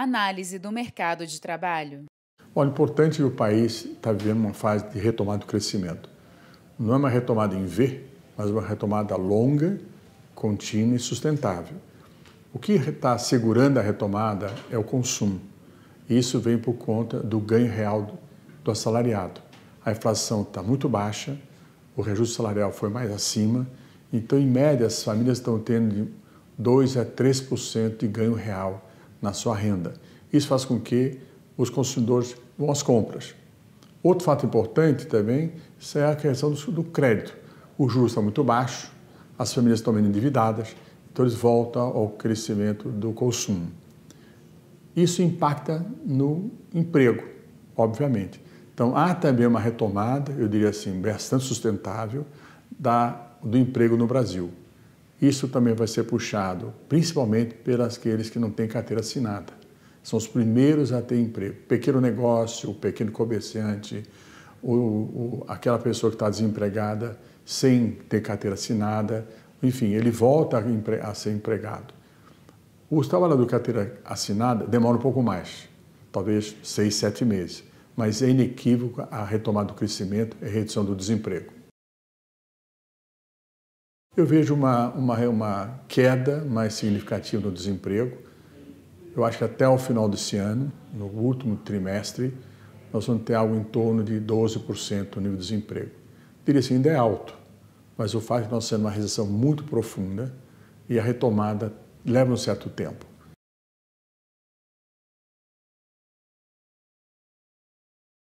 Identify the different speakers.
Speaker 1: Análise do mercado de trabalho. Olha, é importante que o país está vivendo uma fase de retomada do crescimento. Não é uma retomada em V, mas uma retomada longa, contínua e sustentável. O que está segurando a retomada é o consumo. Isso vem por conta do ganho real do assalariado. A inflação está muito baixa, o reajuste salarial foi mais acima, então, em média, as famílias estão tendo de 2 a 3% de ganho real na sua renda. Isso faz com que os consumidores vão às compras. Outro fato importante também é a questão do crédito. O juros está muito baixo, as famílias estão menos endividadas, então eles voltam ao crescimento do consumo. Isso impacta no emprego, obviamente. Então há também uma retomada, eu diria assim, bastante sustentável da, do emprego no Brasil. Isso também vai ser puxado, principalmente pelas aqueles que não têm carteira assinada. São os primeiros a ter emprego. Pequeno negócio, pequeno comerciante, aquela pessoa que está desempregada sem ter carteira assinada, enfim, ele volta a, empre, a ser empregado. Os trabalhadores de carteira assinada demoram um pouco mais, talvez seis, sete meses, mas é inequívoco a retomada do crescimento e redução do desemprego. Eu vejo uma, uma, uma queda mais significativa no desemprego. Eu acho que até o final desse ano, no último trimestre, nós vamos ter algo em torno de 12% no nível de desemprego. Diria assim, ainda é alto, mas o fato de nós sendo uma recessão muito profunda e a retomada leva um certo tempo.